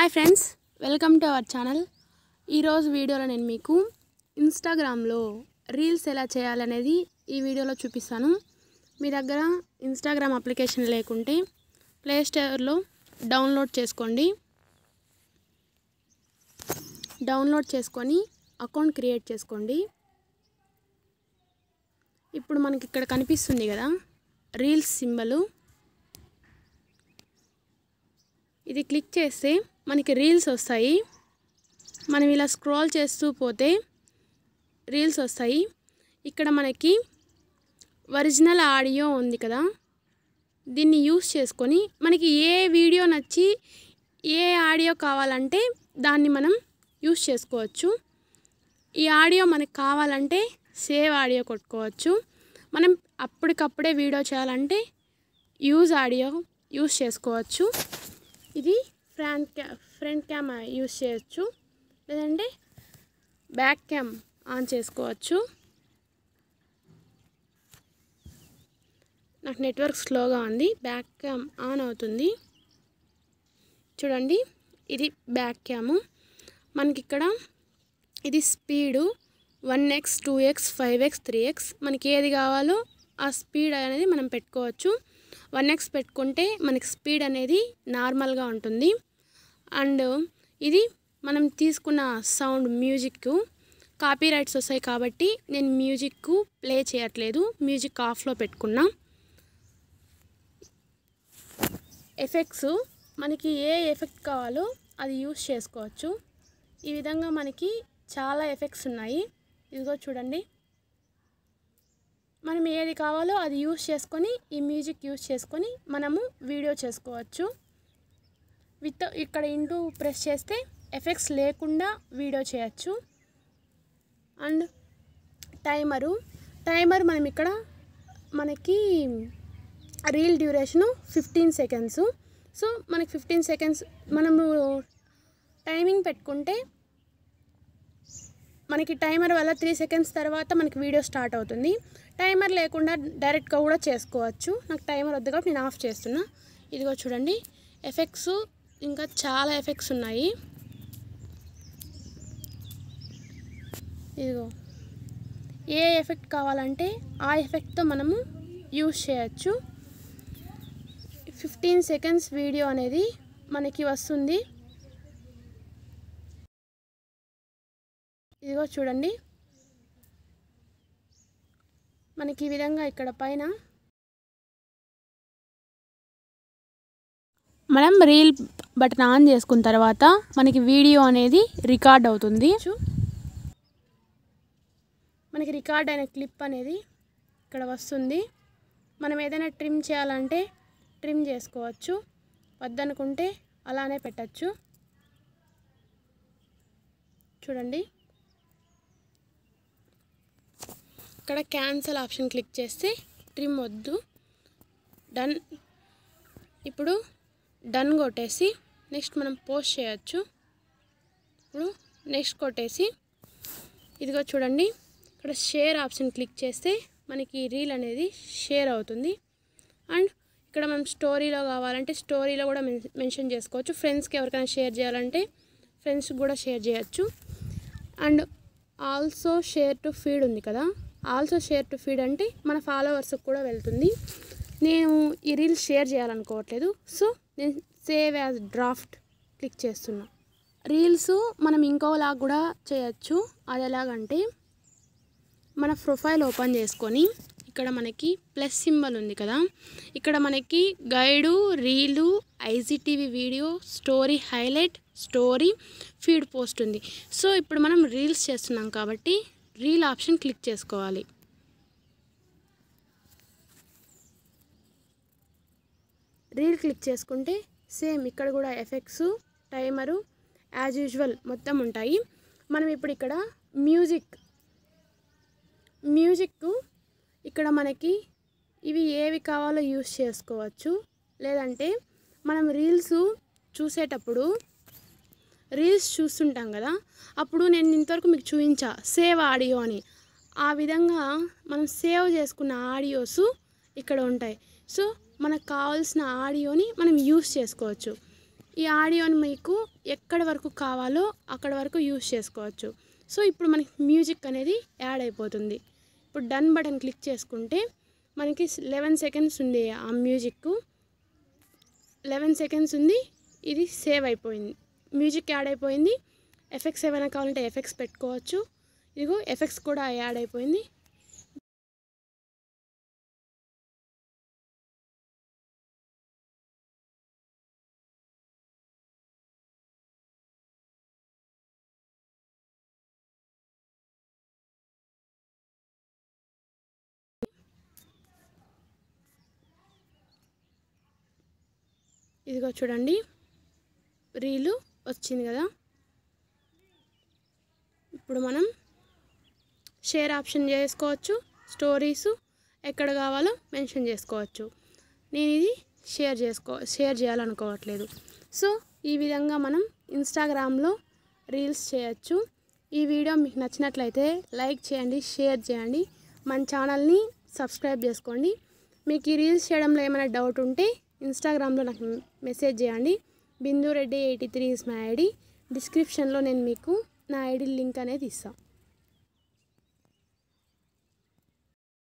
hi friends welcome to our channel ఈరోజు వీడియోలో నేను మీకు ఇన్స్టాగ్రామ్లో రీల్స్ ఎలా చేయాలనేది ఈ వీడియోలో చూపిస్తాను మీ దగ్గర ఇన్స్టాగ్రామ్ అప్లికేషన్ లేకుంటే ప్లేస్టోర్లో డౌన్లోడ్ చేసుకోండి డౌన్లోడ్ చేసుకొని అకౌంట్ క్రియేట్ చేసుకోండి ఇప్పుడు మనకి ఇక్కడ కనిపిస్తుంది కదా రీల్స్ సింబలు ఇది క్లిక్ చేస్తే మనకి రీల్స్ వస్తాయి మనం ఇలా స్క్రోల్ చేస్తూ పోతే రీల్స్ వస్తాయి ఇక్కడ మనకి ఒరిజినల్ ఆడియో ఉంది కదా దీన్ని యూస్ చేసుకొని మనకి ఏ వీడియో నచ్చి ఏ ఆడియో కావాలంటే దాన్ని మనం యూస్ చేసుకోవచ్చు ఈ ఆడియో మనకు కావాలంటే సేవ్ ఆడియో కొట్టుకోవచ్చు మనం అప్పటికప్పుడే వీడియో చేయాలంటే యూజ్ ఆడియో యూస్ చేసుకోవచ్చు ఇది ఫ్రంట్ క్యా ఫ్రంట్ క్యామ్ యూస్ చేయొచ్చు లేదంటే బ్యాక్ క్యామ్ ఆన్ చేసుకోవచ్చు నాకు నెట్వర్క్ స్లోగా ఉంది బ్యాక్ క్యామ్ ఆన్ అవుతుంది చూడండి ఇది బ్యాక్ క్యాము మనకి ఇక్కడ ఇది speed one X two X five X three X మనకి ఏది కావాలో ఆ స్పీడ్ అనేది మనం పెట్టుకోవచ్చు వన్ ఎక్స్ పెట్టుకుంటే మనకి స్పీడ్ అనేది నార్మల్గా ఉంటుంది అండ్ ఇది మనం తీసుకున్న సౌండ్ మ్యూజిక్ కాపీ రైట్స్ వస్తాయి కాబట్టి నేను మ్యూజిక్ ప్లే చేయట్లేదు మ్యూజిక్ ఆఫ్లో పెట్టుకున్నా ఎఫెక్ట్స్ మనకి ఏ ఎఫెక్ట్ కావాలో అది యూస్ చేసుకోవచ్చు ఈ విధంగా మనకి చాలా ఎఫెక్ట్స్ ఉన్నాయి ఇదిగో చూడండి మనం ఏది కావాలో అది యూస్ చేసుకొని ఈ మ్యూజిక్ యూస్ చేసుకొని మనము వీడియో చేసుకోవచ్చు విత్ ఇక్కడ ఇంటూ ప్రెస్ చేస్తే ఎఫెక్ట్స్ లేకుండా వీడియో చేయొచ్చు అండ్ టైమరు టైమర్ మనం ఇక్కడ మనకి reel duration fifteen seconds so మనకి ఫిఫ్టీన్ సెకండ్స్ మనము టైమింగ్ పెట్టుకుంటే మనకి టైమర్ వల్ల త్రీ సెకండ్స్ తర్వాత మనకి వీడియో స్టార్ట్ అవుతుంది టైమర్ లేకుండా డైరెక్ట్గా కూడా చేసుకోవచ్చు నాకు టైమర్ వద్దు కాబట్టి నేను ఆఫ్ చేస్తున్నా ఇదిగో చూడండి ఎఫెక్ట్స్ ఇంకా చాలా ఎఫెక్ట్స్ ఉన్నాయి ఇదిగో ఏ ఎఫెక్ట్ కావాలంటే ఆ ఎఫెక్ట్తో మనము యూజ్ చేయొచ్చు ఫిఫ్టీన్ సెకండ్స్ వీడియో అనేది మనకి వస్తుంది ఇదిగో చూడండి మనకి ఈ విధంగా ఇక్కడ పైన మనం రీల్ బటన్ ఆన్ చేసుకున్న తర్వాత మనకి వీడియో అనేది రికార్డ్ అవుతుంది మనకి రికార్డ్ అయిన క్లిప్ అనేది ఇక్కడ వస్తుంది మనం ఏదైనా ట్రిమ్ చేయాలంటే ట్రిమ్ చేసుకోవచ్చు వద్దనుకుంటే అలానే పెట్టచ్చు చూడండి ఇక్కడ క్యాన్సల్ ఆప్షన్ క్లిక్ చేస్తే ట్రిమ్ వద్దు డన్ ఇప్పుడు డన్ కొట్టేసి నెక్స్ట్ మనం పోస్ట్ చేయొచ్చు ఇప్పుడు నెక్స్ట్ కొట్టేసి ఇదిగో చూడండి ఇక్కడ షేర్ ఆప్షన్ క్లిక్ చేస్తే మనకి రీల్ అనేది షేర్ అవుతుంది అండ్ ఇక్కడ మనం స్టోరీలో కావాలంటే స్టోరీలో కూడా మెన్షన్ చేసుకోవచ్చు ఫ్రెండ్స్కి ఎవరికైనా షేర్ చేయాలంటే ఫ్రెండ్స్కి కూడా షేర్ చేయొచ్చు and also share to feed ఉంది కదా ఆల్సో షేర్ టు ఫీడ్ అంటే మన ఫాలోవర్స్కి కూడా వెళ్తుంది నేను ఈ రీల్ షేర్ చేయాలనుకోవట్లేదు సో నేను సేవ్ యాజ్ డ్రాఫ్ట్ క్లిక్ చేస్తున్నా రీల్స్ మనం ఇంకోలా కూడా చేయొచ్చు అది ఎలాగంటే మన ప్రొఫైల్ ఓపెన్ చేసుకొని ఇక్కడ మనకి ప్లస్ సింబల్ ఉంది కదా ఇక్కడ మనకి guide reel IGTV video story highlight story feed post ఉంది సో ఇప్పుడు మనం రీల్స్ చేస్తున్నాం కాబట్టి రీల్ ఆప్షన్ క్లిక్ చేసుకోవాలి రీల్ క్లిక్ చేసుకుంటే సేమ్ ఇక్కడ కూడా ఎఫెక్ట్స్ టైమరు యాజ్ యూజువల్ మొత్తం ఉంటాయి మనం ఇప్పుడు ఇక్కడ మ్యూజిక్ మ్యూజిక్ ఇక్కడ మనకి ఇవి ఏవి కావాలో యూస్ చేసుకోవచ్చు లేదంటే మనం రీల్స్ చూసేటప్పుడు రీల్స్ చూస్తుంటాం కదా అప్పుడు నేను ఇంతవరకు మీకు చూపించా సేవ్ ఆడియో అని ఆ విధంగా మనం సేవ్ చేసుకున్న ఆడియోస్ ఇక్కడ ఉంటాయి సో మనకు కావాల్సిన ఆడియోని మనం యూస్ చేసుకోవచ్చు ఈ ఆడియోని మీకు ఎక్కడి వరకు కావాలో అక్కడ వరకు యూస్ చేసుకోవచ్చు సో ఇప్పుడు మనకి మ్యూజిక్ అనేది యాడ్ అయిపోతుంది ఇప్పుడు డన్ బటన్ క్లిక్ చేసుకుంటే మనకి లెవెన్ సెకండ్స్ ఉంది ఆ మ్యూజిక్ లెవెన్ సెకండ్స్ ఉంది ఇది సేవ్ అయిపోయింది మ్యూజిక్ యాడ్ అయిపోయింది ఎఫెక్ట్స్ ఏమైనా కావాలంటే ఎఫెక్ట్స్ పెట్టుకోవచ్చు ఇదిగో ఎఫెక్ట్స్ కూడా యాడ్ అయిపోయింది ఇదిగో చూడండి రీలు వచ్చింది కదా ఇప్పుడు మనం షేర్ ఆప్షన్ చేసుకోవచ్చు స్టోరీస్ ఎక్కడ కావాలో మెన్షన్ చేసుకోవచ్చు నేను ఇది షేర్ చేసుకో షేర్ చేయాలనుకోవట్లేదు సో ఈ విధంగా మనం ఇన్స్టాగ్రామ్లో రీల్స్ చేయొచ్చు ఈ వీడియో మీకు నచ్చినట్లయితే లైక్ చేయండి షేర్ చేయండి మన ఛానల్ని సబ్స్క్రైబ్ చేసుకోండి మీకు ఈ రీల్స్ చేయడంలో ఏమైనా డౌట్ ఉంటే ఇన్స్టాగ్రామ్లో నాకు మెసేజ్ చేయండి Bindu Reddy eighty three is my ID డిస్క్రిప్షన్లో నేను మీకు నా ఐడి లింక్ అనేది ఇస్తాను